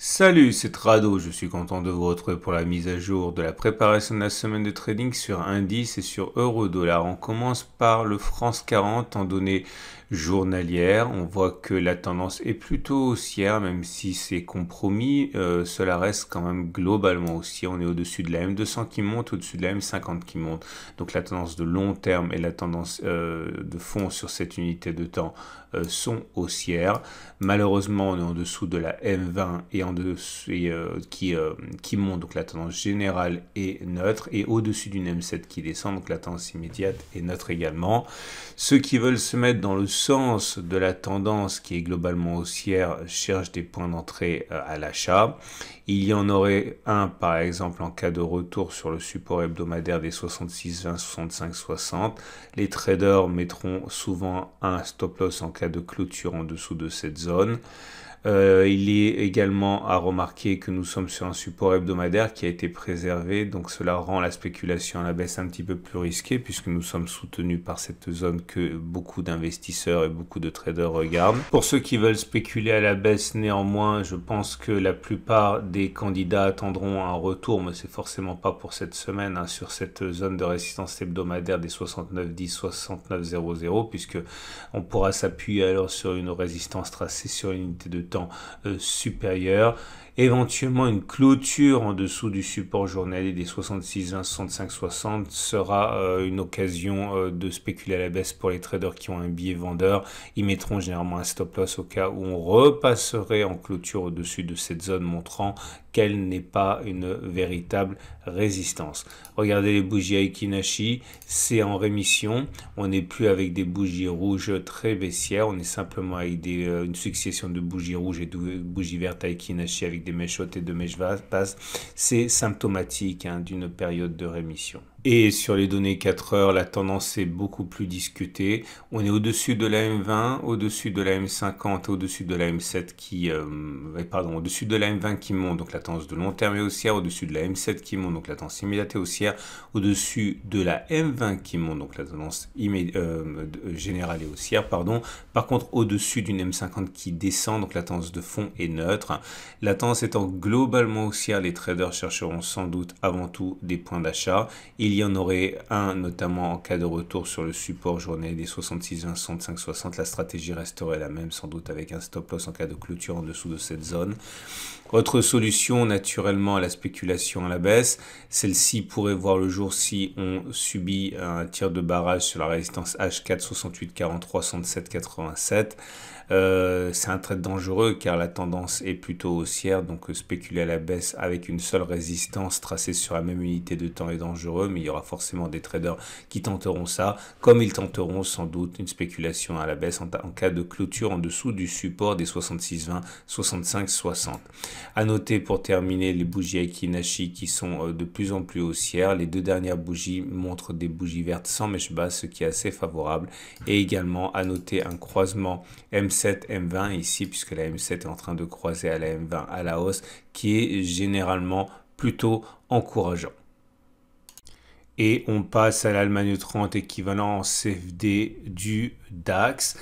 Salut, c'est Trado, je suis content de vous retrouver pour la mise à jour de la préparation de la semaine de trading sur indice et sur euro-dollar. On commence par le France 40 en données journalières. On voit que la tendance est plutôt haussière, même si c'est compromis. Euh, cela reste quand même globalement haussier. On est au-dessus de la M200 qui monte, au-dessus de la M50 qui monte. Donc la tendance de long terme et la tendance euh, de fond sur cette unité de temps euh, sont haussières. Malheureusement, on est en dessous de la M20 et en dessous, euh, qui, euh, qui monte, donc la tendance générale est neutre, et au-dessus d'une M7 qui descend, donc la tendance immédiate est neutre également. Ceux qui veulent se mettre dans le sens de la tendance qui est globalement haussière cherchent des points d'entrée à l'achat. Il y en aurait un, par exemple, en cas de retour sur le support hebdomadaire des 66, 20, 65, 60. Les traders mettront souvent un stop loss en cas de clôture en dessous de cette zone. Euh, il est également à remarquer que nous sommes sur un support hebdomadaire qui a été préservé, donc cela rend la spéculation à la baisse un petit peu plus risquée puisque nous sommes soutenus par cette zone que beaucoup d'investisseurs et beaucoup de traders regardent. Pour ceux qui veulent spéculer à la baisse néanmoins, je pense que la plupart des candidats attendront un retour, mais c'est forcément pas pour cette semaine, hein, sur cette zone de résistance hebdomadaire des 69 6910, 6900, puisque on pourra s'appuyer alors sur une résistance tracée sur une unité de temps euh, supérieur Éventuellement, une clôture en dessous du support journalier des 66, 20, 65, 60 sera euh, une occasion euh, de spéculer à la baisse pour les traders qui ont un billet vendeur. Ils mettront généralement un stop loss au cas où on repasserait en clôture au-dessus de cette zone montrant qu'elle n'est pas une véritable résistance. Regardez les bougies Aikinashi, c'est en rémission. On n'est plus avec des bougies rouges très baissières, on est simplement avec euh, une succession de bougies rouges et de bougies vertes Aikinashi avec des méchotes et de méchvas, c'est symptomatique hein, d'une période de rémission. Et sur les données 4 heures, la tendance est beaucoup plus discutée. On est au-dessus de la M20, au-dessus de la M50, au-dessus de la M7 qui... Euh, pardon, au-dessus de la M20 qui monte, donc la tendance de long terme est haussière, au-dessus de la M7 qui monte, donc la tendance immédiate est haussière, au-dessus de la M20 qui monte, donc la tendance euh, euh, générale est haussière, pardon. Par contre, au-dessus d'une M50 qui descend, donc la tendance de fond est neutre. La tendance étant globalement haussière, les traders chercheront sans doute avant tout des points d'achat. Il y en aurait un, notamment en cas de retour sur le support journée des 66, 20, 65, 60. La stratégie resterait la même, sans doute avec un stop loss en cas de clôture en dessous de cette zone. Autre solution, naturellement, à la spéculation à la baisse. Celle-ci pourrait voir le jour si on subit un tir de barrage sur la résistance H4 68 43 67 87. Euh, c'est un trade dangereux car la tendance est plutôt haussière, donc euh, spéculer à la baisse avec une seule résistance tracée sur la même unité de temps est dangereux, mais il y aura forcément des traders qui tenteront ça, comme ils tenteront sans doute une spéculation à la baisse en, cas de clôture en dessous du support des 65, 60. A noter pour terminer les bougies Aikinashi qui sont euh, de plus en plus haussières. Les deux dernières bougies montrent des bougies vertes sans mèche basse, ce qui est assez favorable. Et également à noter un croisement MC m 20 ici, puisque la M7 est en train de croiser à la M20 à la hausse, qui est généralement plutôt encourageant. Et on passe à l'Allemagne 30 équivalent en CFD du DAX.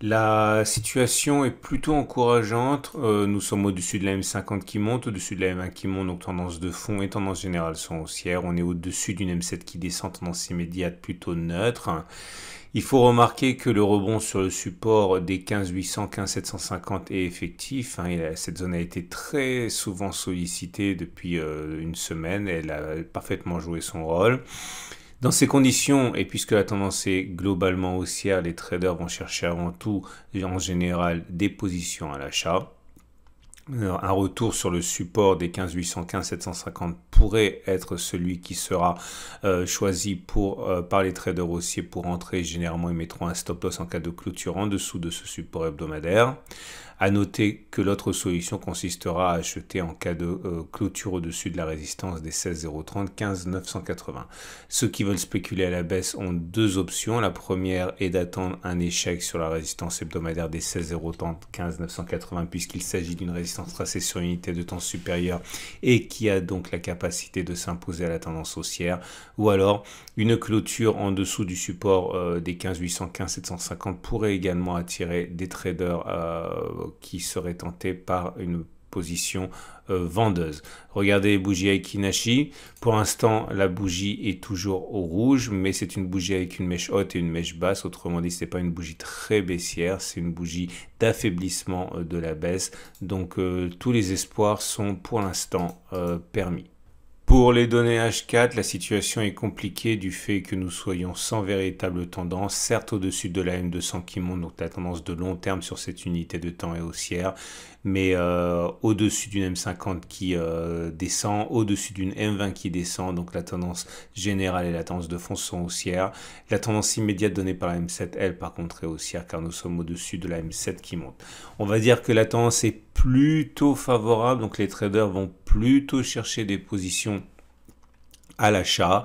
La situation est plutôt encourageante. Euh, nous sommes au-dessus de la M50 qui monte, au-dessus de la M1 qui monte, donc tendance de fond et tendance générale sont haussières. On est au-dessus d'une M7 qui descend, tendance immédiate plutôt neutre. Il faut remarquer que le rebond sur le support des 15800, 15750 est effectif. Hein. cette zone a été très souvent sollicitée depuis euh, une semaine. Elle a parfaitement joué son rôle. Dans ces conditions, et puisque la tendance est globalement haussière, les traders vont chercher avant tout, en général, des positions à l'achat. Un retour sur le support des 15800, 15750 pourrait être celui qui sera euh, choisi pour, euh, par les traders haussiers pour entrer. Généralement, ils mettront un stop loss en cas de clôture en dessous de ce support hebdomadaire. À noter que l'autre solution consistera à acheter en cas de euh, clôture au-dessus de la résistance des 16,030 15 980. Ceux qui veulent spéculer à la baisse ont deux options. La première est d'attendre un échec sur la résistance hebdomadaire des 16,030 15 980 puisqu'il s'agit d'une résistance tracée sur une unité de temps supérieure et qui a donc la capacité de s'imposer à la tendance haussière, ou alors une clôture en dessous du support euh, des 15 815 750 pourrait également attirer des traders euh, qui seraient tentés par une position euh, vendeuse. Regardez les bougies Pour l'instant, la bougie est toujours au rouge, mais c'est une bougie avec une mèche haute et une mèche basse. Autrement dit, c'est pas une bougie très baissière, c'est une bougie d'affaiblissement de la baisse. Donc, tous les espoirs sont pour l'instant permis. Pour les données H4, la situation est compliquée du fait que nous soyons sans véritable tendance, certes au-dessus de la M200 qui monte, donc la tendance de long terme sur cette unité de temps est haussière, mais euh, au-dessus d'une M50 qui euh, descend, au-dessus d'une M20 qui descend, donc la tendance générale et la tendance de fond sont haussières. La tendance immédiate donnée par la M7, elle, par contre, est haussière car nous sommes au-dessus de la M7 qui monte. On va dire que la tendance est plutôt favorable, donc les traders vont plutôt chercher des positions à l'achat.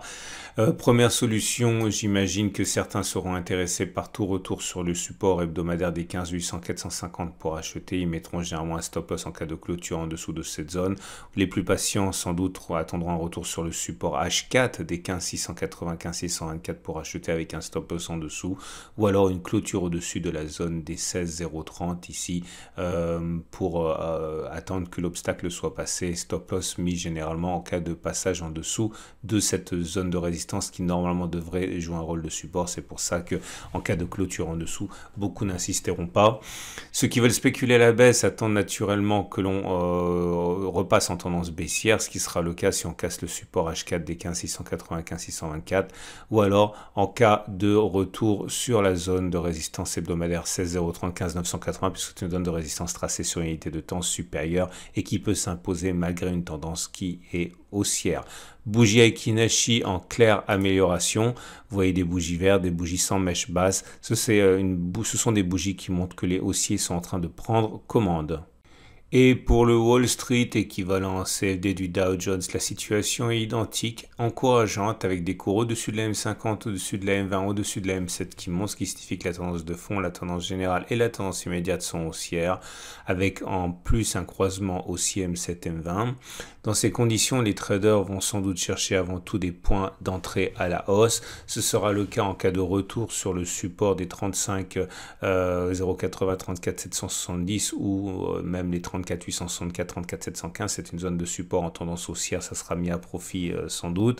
Euh, première solution, j'imagine que certains seront intéressés par tout retour sur le support hebdomadaire des 15 800 450 pour acheter. Ils mettront généralement un stop loss en cas de clôture en dessous de cette zone. Les plus patients, sans doute, attendront un retour sur le support H4 des 15 695 624 pour acheter avec un stop loss en dessous ou alors une clôture au-dessus de la zone des 16.030 ici euh, pour euh, attendre que l'obstacle soit passé. Stop loss mis généralement en cas de passage en dessous de cette zone de résistance qui normalement devrait jouer un rôle de support. C'est pour ça que en cas de clôture en dessous, beaucoup n'insisteront pas. Ceux qui veulent spéculer à la baisse attendent naturellement que l'on euh, repasse en tendance baissière, ce qui sera le cas si on casse le support H4 des 15 695 624 ou alors en cas de retour sur la zone de résistance hebdomadaire 16 980 puisque c'est une zone de résistance tracée sur une unité de temps supérieure et qui peut s'imposer malgré une tendance qui est haussière. Bougie Aikinashi en claire amélioration. Vous voyez des bougies vertes, des bougies sans mèche basse. Ce, euh, ce sont des bougies qui montrent que les haussiers sont en train de prendre commande. Et pour le Wall Street équivalent en CFD du Dow Jones, la situation est identique, encourageante, avec des cours au-dessus de la M50, au-dessus de la M20, au-dessus de la M7 qui montent, ce qui signifie que la tendance de fond, la tendance générale et la tendance immédiate sont haussières, avec en plus un croisement aussi M7 M20. Dans ces conditions, les traders vont sans doute chercher avant tout des points d'entrée à la hausse. Ce sera le cas en cas de retour sur le support des 35 080 34 770 ou euh, même les 34 34, 864 34 715, c'est une zone de support en tendance haussière, ça sera mis à profit euh, sans doute.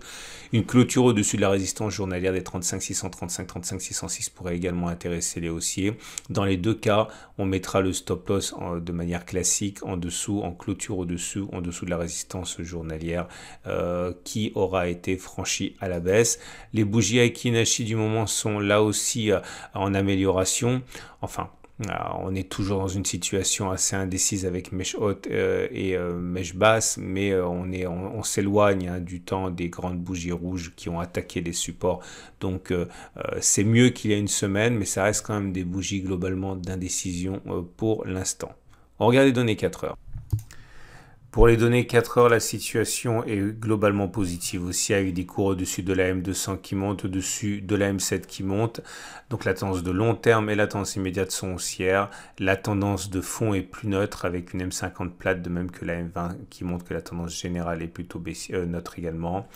Une clôture au-dessus de la résistance journalière des 35 635 35 606 pourrait également intéresser les haussiers. Dans les deux cas, on mettra le stop loss de manière classique en dessous, en clôture au-dessous, en dessous de la résistance journalière euh, qui aura été franchie à la baisse. Les bougies Aikinashi du moment sont là aussi euh, en amélioration. Enfin, on est toujours dans une situation assez indécise avec mèche haute euh, et euh, mèche basse, mais euh, on est, on, s'éloigne hein, du temps des grandes bougies rouges qui ont attaqué les supports. Donc c'est mieux qu'il y a une semaine, mais ça reste quand même des bougies globalement d'indécision pour l'instant. On regarde les données 4 heures. Pour les données 4 heures, la situation est globalement positive aussi, avec des cours au-dessus de la M200 qui monte, au-dessus de la M7 qui monte. Donc la tendance de long terme et la tendance immédiate sont haussières. La tendance de fond est plus neutre avec une M50 plate, de même que la M20 qui montre que la tendance générale est plutôt euh, neutre également.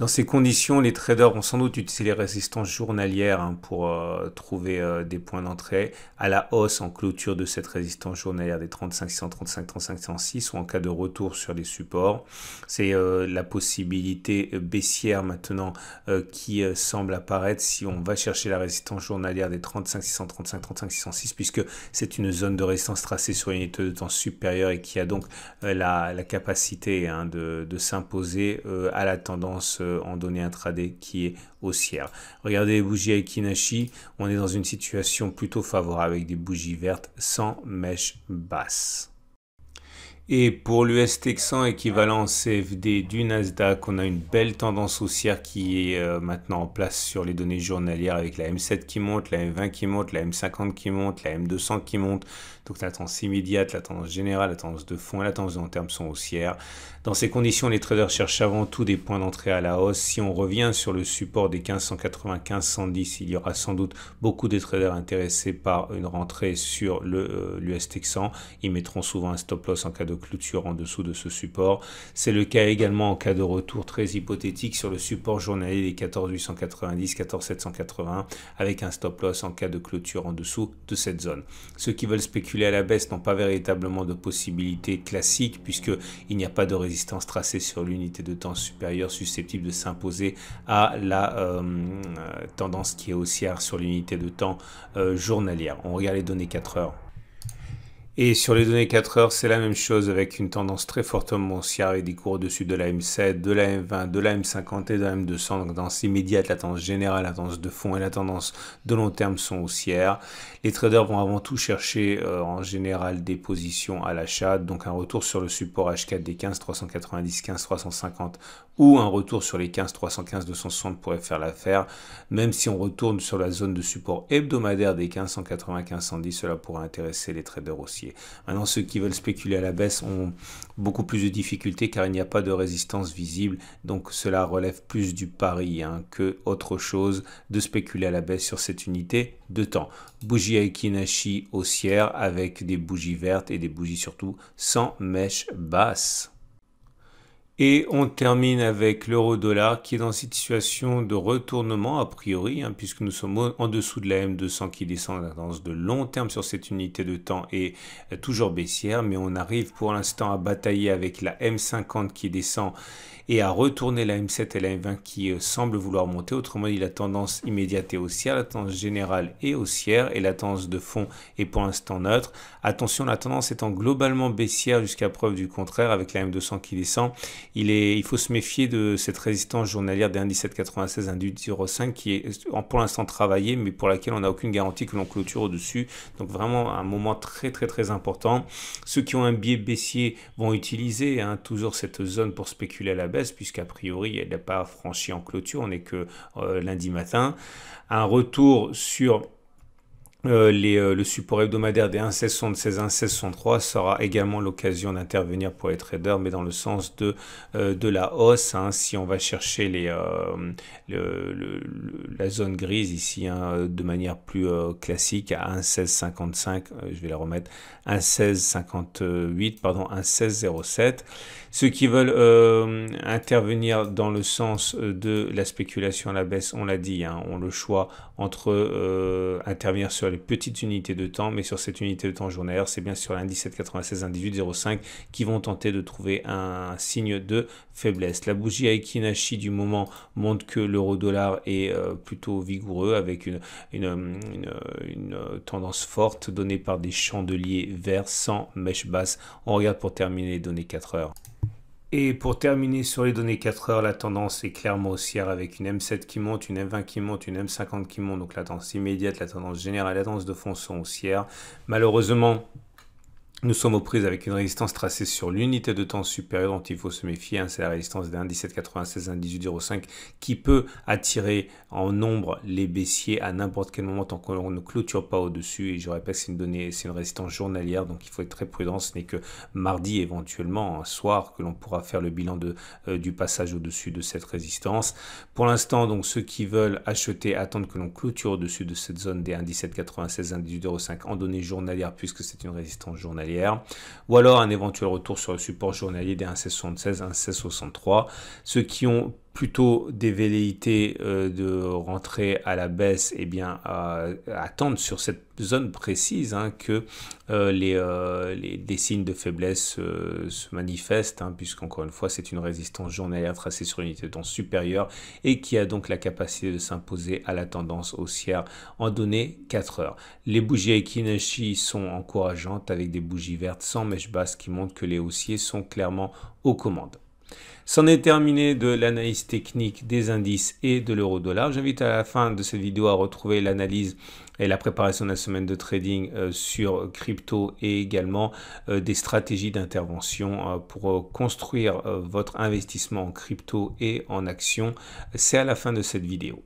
Dans ces conditions, les traders ont sans doute utilisé les résistances journalières hein, pour euh, trouver euh, des points d'entrée à la hausse en clôture de cette résistance journalière des 35 635 35 ou en cas de retour sur les supports. C'est euh, la possibilité euh, baissière maintenant euh, qui semble apparaître si on va chercher la résistance journalière des 35 635 35 606 puisque c'est une zone de résistance tracée sur une unité de temps supérieure et qui a donc la, capacité hein, de, s'imposer à la tendance en données intraday qui est haussière. Regardez les bougies avec on est dans une situation plutôt favorable avec des bougies vertes sans mèche basse. Et pour l'USTX100, équivalent CFD du Nasdaq, on a une belle tendance haussière qui est euh, maintenant en place sur les données journalières avec la M7 qui monte, la M20 qui monte, la M50 qui monte, la M200 qui monte. Donc la tendance immédiate, la tendance générale, la tendance de fond et la tendance en termes terme sont haussières. Dans ces conditions, les traders cherchent avant tout des points d'entrée à la hausse. Si on revient sur le support des 1595-110, il y aura sans doute beaucoup de traders intéressés par une rentrée sur euh, l'US 100 Texan. Ils mettront souvent un stop loss en cas de clôture en dessous de ce support. C'est le cas également en cas de retour très hypothétique sur le support journalier des 14890, 14780 avec un stop loss en cas de clôture en dessous de cette zone. Ceux qui veulent spéculer à la baisse n'ont pas véritablement de possibilité classique puisque il n'y a pas de résistance tracée sur l'unité de temps supérieure susceptible de s'imposer à la euh, tendance qui est haussière sur l'unité de temps euh, journalière. On regarde les données 4 heures. Et sur les données 4 heures, c'est la même chose avec une tendance très fortement haussière et des cours au-dessus de la M7, de la M20, de la M50 et de la M200. Donc, tendance immédiate, la tendance générale, la tendance de fond et la tendance de long terme sont haussières. Les traders vont avant tout chercher euh, en général des positions à l'achat, donc un retour sur le support H4 des 15 390, 15 350 ou un retour sur les 15 315 260 pourrait faire l'affaire. Même si on retourne sur la zone de support hebdomadaire des 15 110, cela pourrait intéresser les traders haussiers. Maintenant, ceux qui veulent spéculer à la baisse ont beaucoup plus de difficultés car il n'y a pas de résistance visible. Donc cela relève plus du pari hein, que autre chose de spéculer à la baisse sur cette unité de temps. Bougie Aikinashi haussière avec des bougies vertes et des bougies surtout sans mèche basse. Et on termine avec l'euro-dollar qui est dans une situation de retournement a priori, hein, puisque nous sommes en dessous de la M200 qui descend la tendance de long terme sur cette unité de temps est euh, toujours baissière, mais on arrive pour l'instant à batailler avec la M50 qui descend et à retourner la M7 et la M20 qui semble euh, semblent vouloir monter. Autrement dit, la tendance immédiate est haussière, la tendance générale est haussière et la tendance de fond est pour l'instant neutre. Attention, la tendance étant globalement baissière jusqu'à preuve du contraire avec la M200 qui descend il, faut se méfier de cette résistance journalière des 1,1796, 105 qui est pour l'instant travaillée, mais pour laquelle on n'a aucune garantie que l'on clôture au-dessus. Donc vraiment un moment très très très important. Ceux qui ont un biais baissier vont utiliser hein, toujours cette zone pour spéculer à la baisse, puisqu'a priori elle n'a pas franchi en clôture, on n'est que euh, lundi matin. Un retour sur euh, euh, le support hebdomadaire des 1676 1603 sera également l'occasion d'intervenir pour les traders, mais dans le sens de, euh, de la hausse. Hein. si on va chercher les, la zone grise ici hein, de manière plus classique à 1,1655 je vais la remettre 1,1658 pardon 1,1607 Ceux qui veulent intervenir dans le sens de la spéculation à la baisse, on l'a dit, on hein, ont le choix entre intervenir sur la petites unités de temps, mais sur cette unité de temps journalière, c'est bien sur l'indice 17, 96, 05 qui vont tenter de trouver un signe de faiblesse. La bougie Aikinashi du moment montre que l'euro dollar est euh, plutôt vigoureux avec une, une, une, tendance forte donnée par des chandeliers verts sans mèche basse. On regarde pour terminer les données 4 heures. Et pour terminer sur les données 4 heures, la tendance est clairement haussière avec une M7 qui monte, une M20 qui monte, une M50 qui monte, donc la tendance immédiate, la tendance générale, la tendance de fond sont haussières. Malheureusement, nous sommes aux prises avec une résistance tracée sur l'unité de temps supérieure dont il faut se méfier. Hein. c'est la résistance des 1,1796 18,05 qui peut attirer en nombre les baissiers à n'importe quel moment tant qu'on ne clôture pas au-dessus. Et je répète, c'est une c'est une résistance journalière, donc il faut être très prudent. Ce n'est que mardi éventuellement, un soir, que l'on pourra faire le bilan euh, du passage au-dessus de cette résistance. Pour l'instant, donc ceux qui veulent acheter, attendent que l'on clôture au-dessus de cette zone des 1,17,96, 1,18,05 en données journalières puisque c'est une résistance journalière ou alors un éventuel retour sur le support journalier des 1676, 1663. Ceux qui ont plutôt des velléités euh, de rentrer à la baisse, et eh bien, attendre sur cette zone précise hein, que euh, les, euh, les, signes de faiblesse se manifestent, hein, puisqu'encore une fois, c'est une résistance journalière tracée sur une unité de temps supérieure et qui a donc la capacité de s'imposer à la tendance haussière en données 4 heures. Les bougies Aikinashi sont encourageantes avec des bougies vertes sans mèche basse qui montrent que les haussiers sont clairement aux commandes. C'en est terminé de l'analyse technique des indices et de l'euro-dollar. J'invite à la fin de cette vidéo à retrouver l'analyse et la préparation de la semaine de trading euh, sur crypto et également euh, des stratégies d'intervention euh, pour construire votre investissement en crypto et en action. C'est à la fin de cette vidéo.